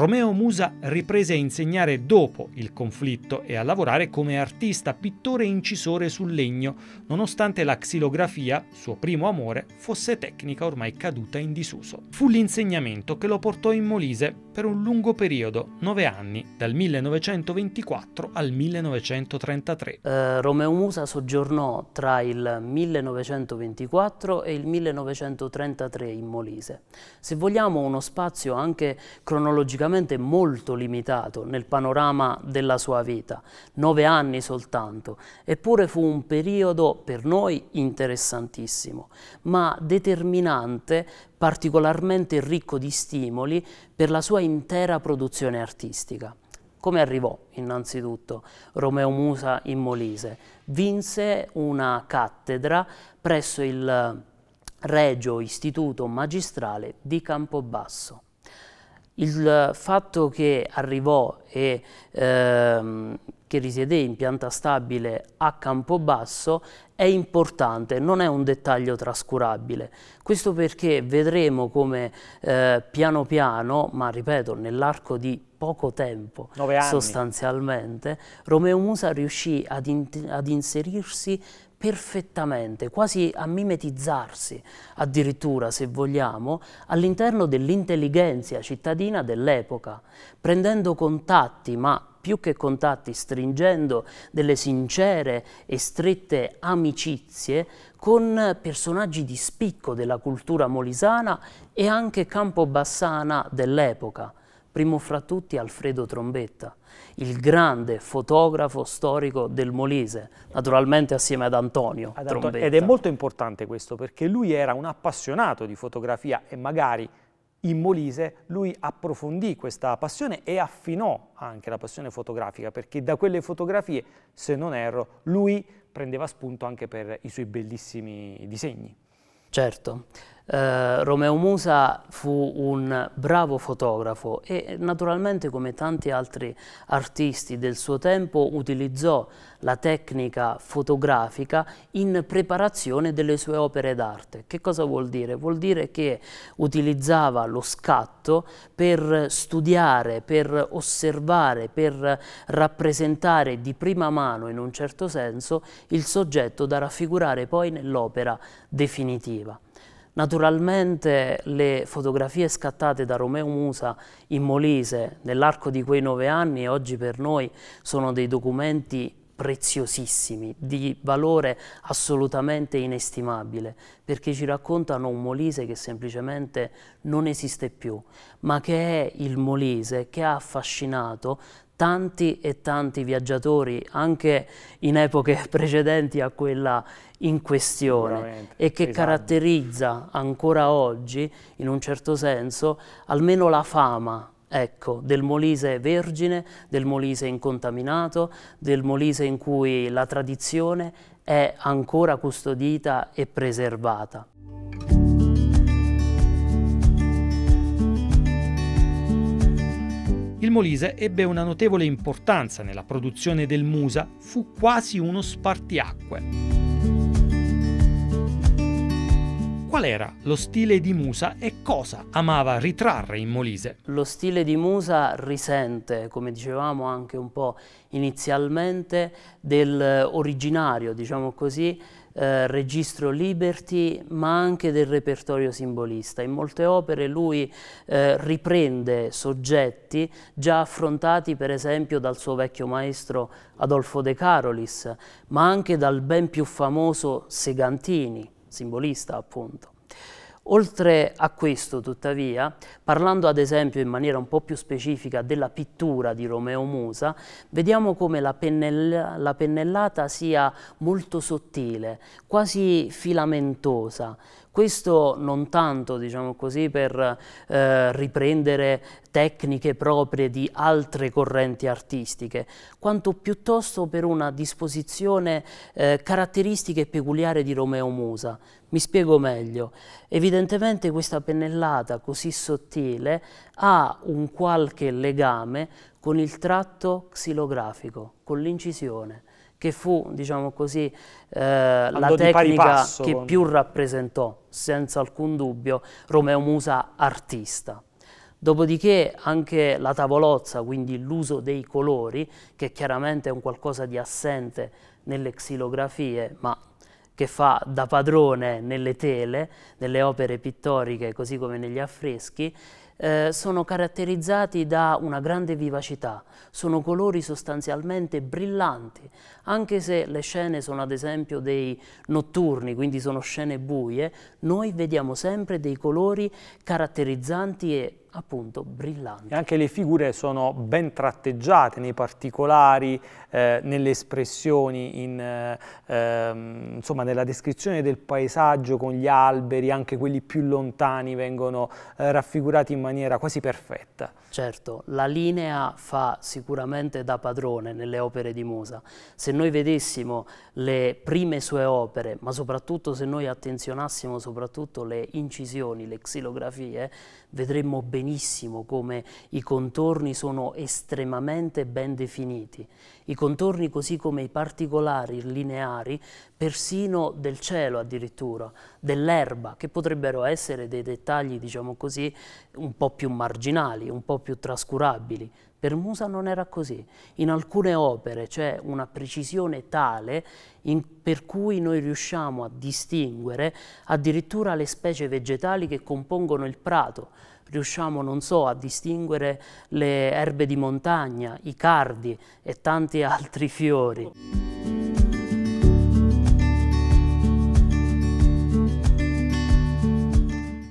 Romeo Musa riprese a insegnare dopo il conflitto e a lavorare come artista, pittore e incisore sul legno, nonostante la xilografia, suo primo amore, fosse tecnica ormai caduta in disuso. Fu l'insegnamento che lo portò in Molise per un lungo periodo, nove anni, dal 1924 al 1933. Eh, Romeo Musa soggiornò tra il 1924 e il 1933 in Molise. Se vogliamo uno spazio anche cronologicamente veramente molto limitato nel panorama della sua vita, nove anni soltanto, eppure fu un periodo per noi interessantissimo, ma determinante, particolarmente ricco di stimoli per la sua intera produzione artistica. Come arrivò innanzitutto Romeo Musa in Molise? Vinse una cattedra presso il Regio Istituto Magistrale di Campobasso. Il fatto che arrivò e ehm, che risiede in pianta stabile a Campobasso è importante, non è un dettaglio trascurabile. Questo perché vedremo come eh, piano piano, ma ripeto, nell'arco di poco tempo sostanzialmente, Romeo Musa riuscì ad, in ad inserirsi perfettamente, quasi a mimetizzarsi addirittura, se vogliamo, all'interno dell'intelligenza cittadina dell'epoca, prendendo contatti, ma più che contatti, stringendo delle sincere e strette amicizie con personaggi di spicco della cultura molisana e anche campobassana dell'epoca primo fra tutti Alfredo Trombetta, il grande fotografo storico del Molise, naturalmente assieme ad Antonio, ad Antonio Trombetta. Ed è molto importante questo perché lui era un appassionato di fotografia e magari in Molise lui approfondì questa passione e affinò anche la passione fotografica perché da quelle fotografie, se non erro, lui prendeva spunto anche per i suoi bellissimi disegni. Certo. Eh, Romeo Musa fu un bravo fotografo e naturalmente come tanti altri artisti del suo tempo utilizzò la tecnica fotografica in preparazione delle sue opere d'arte. Che cosa vuol dire? Vuol dire che utilizzava lo scatto per studiare, per osservare, per rappresentare di prima mano in un certo senso il soggetto da raffigurare poi nell'opera definitiva. Naturalmente le fotografie scattate da Romeo Musa in Molise nell'arco di quei nove anni oggi per noi sono dei documenti preziosissimi, di valore assolutamente inestimabile, perché ci raccontano un Molise che semplicemente non esiste più, ma che è il Molise che ha affascinato tanti e tanti viaggiatori anche in epoche precedenti a quella in questione e che esatto. caratterizza ancora oggi in un certo senso almeno la fama Ecco, del Molise vergine, del Molise incontaminato, del Molise in cui la tradizione è ancora custodita e preservata. Il Molise ebbe una notevole importanza nella produzione del Musa, fu quasi uno spartiacque. Qual era lo stile di Musa e cosa amava ritrarre in Molise? Lo stile di Musa risente, come dicevamo anche un po' inizialmente, dell'originario, eh, diciamo così, eh, registro Liberty, ma anche del repertorio simbolista. In molte opere lui eh, riprende soggetti già affrontati per esempio dal suo vecchio maestro Adolfo De Carolis, ma anche dal ben più famoso Segantini simbolista appunto. Oltre a questo, tuttavia, parlando ad esempio in maniera un po' più specifica della pittura di Romeo Musa, vediamo come la, pennell la pennellata sia molto sottile, quasi filamentosa, questo non tanto, diciamo così, per eh, riprendere tecniche proprie di altre correnti artistiche, quanto piuttosto per una disposizione eh, caratteristica e peculiare di Romeo Musa. Mi spiego meglio. Evidentemente questa pennellata così sottile ha un qualche legame con il tratto xilografico, con l'incisione che fu, diciamo così, eh, la tecnica che più rappresentò, senza alcun dubbio, Romeo Musa artista. Dopodiché anche la tavolozza, quindi l'uso dei colori, che chiaramente è un qualcosa di assente nelle xilografie, ma che fa da padrone nelle tele, nelle opere pittoriche, così come negli affreschi, eh, sono caratterizzati da una grande vivacità, sono colori sostanzialmente brillanti, anche se le scene sono ad esempio dei notturni, quindi sono scene buie, noi vediamo sempre dei colori caratterizzanti e appunto brillante. E anche le figure sono ben tratteggiate nei particolari, eh, nelle espressioni, in, eh, ehm, insomma nella descrizione del paesaggio con gli alberi, anche quelli più lontani vengono eh, raffigurati in maniera quasi perfetta. Certo, la linea fa sicuramente da padrone nelle opere di Musa. Se noi vedessimo le prime sue opere, ma soprattutto se noi attenzionassimo soprattutto le incisioni, le xilografie, vedremmo benissimo benissimo come i contorni sono estremamente ben definiti. I contorni così come i particolari lineari, persino del cielo addirittura, dell'erba, che potrebbero essere dei dettagli, diciamo così, un po' più marginali, un po' più trascurabili, per Musa non era così. In alcune opere c'è una precisione tale in, per cui noi riusciamo a distinguere addirittura le specie vegetali che compongono il prato riusciamo, non so, a distinguere le erbe di montagna, i cardi e tanti altri fiori.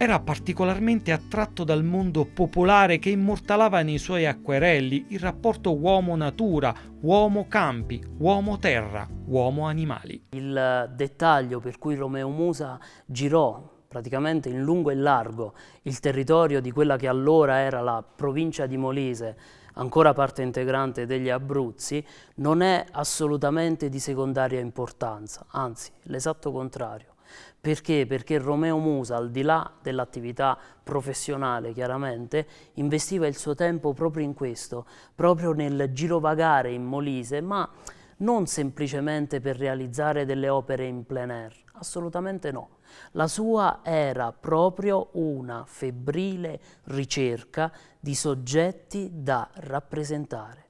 Era particolarmente attratto dal mondo popolare che immortalava nei suoi acquerelli il rapporto uomo-natura, uomo-campi, uomo-terra, uomo-animali. Il dettaglio per cui Romeo Musa girò praticamente in lungo e largo il territorio di quella che allora era la provincia di Molise, ancora parte integrante degli Abruzzi, non è assolutamente di secondaria importanza, anzi l'esatto contrario. Perché? Perché Romeo Musa, al di là dell'attività professionale chiaramente, investiva il suo tempo proprio in questo, proprio nel girovagare in Molise, ma non semplicemente per realizzare delle opere in plein air, assolutamente no. La sua era proprio una febbrile ricerca di soggetti da rappresentare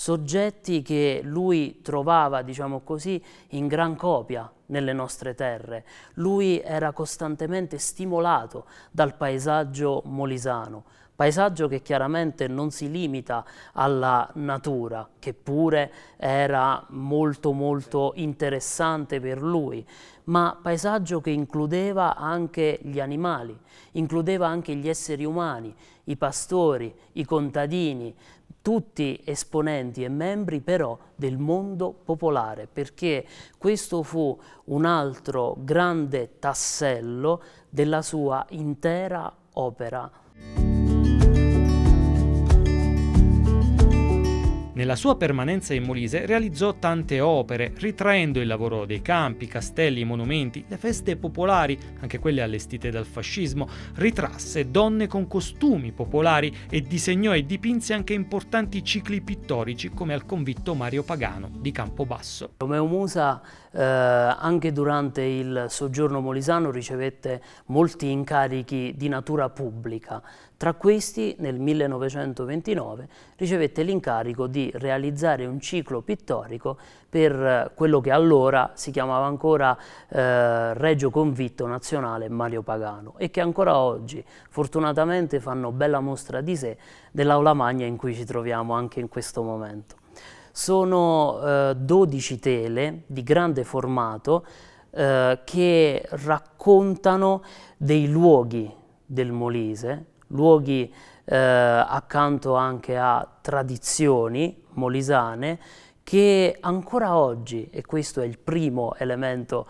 soggetti che lui trovava, diciamo così, in gran copia nelle nostre terre. Lui era costantemente stimolato dal paesaggio molisano, paesaggio che chiaramente non si limita alla natura, che pure era molto molto interessante per lui, ma paesaggio che includeva anche gli animali, includeva anche gli esseri umani, i pastori, i contadini, tutti esponenti e membri però del mondo popolare, perché questo fu un altro grande tassello della sua intera opera. Nella sua permanenza in Molise realizzò tante opere, ritraendo il lavoro dei campi, castelli, monumenti, le feste popolari, anche quelle allestite dal fascismo, ritrasse donne con costumi popolari e disegnò e dipinse anche importanti cicli pittorici come al convitto Mario Pagano di Campobasso. Romeo Musa eh, anche durante il soggiorno molisano ricevette molti incarichi di natura pubblica, tra questi, nel 1929, ricevette l'incarico di realizzare un ciclo pittorico per eh, quello che allora si chiamava ancora eh, Regio Convitto Nazionale Mario Pagano e che ancora oggi fortunatamente fanno bella mostra di sé dell'aula magna in cui ci troviamo anche in questo momento. Sono eh, 12 tele di grande formato eh, che raccontano dei luoghi del Molise, luoghi eh, accanto anche a tradizioni molisane che ancora oggi, e questo è il primo elemento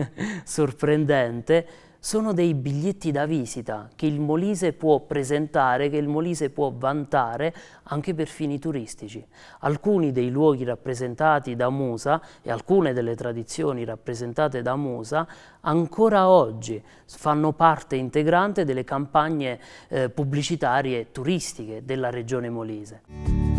sorprendente, sono dei biglietti da visita che il Molise può presentare, che il Molise può vantare anche per fini turistici. Alcuni dei luoghi rappresentati da Musa e alcune delle tradizioni rappresentate da Musa ancora oggi fanno parte integrante delle campagne eh, pubblicitarie turistiche della regione Molise.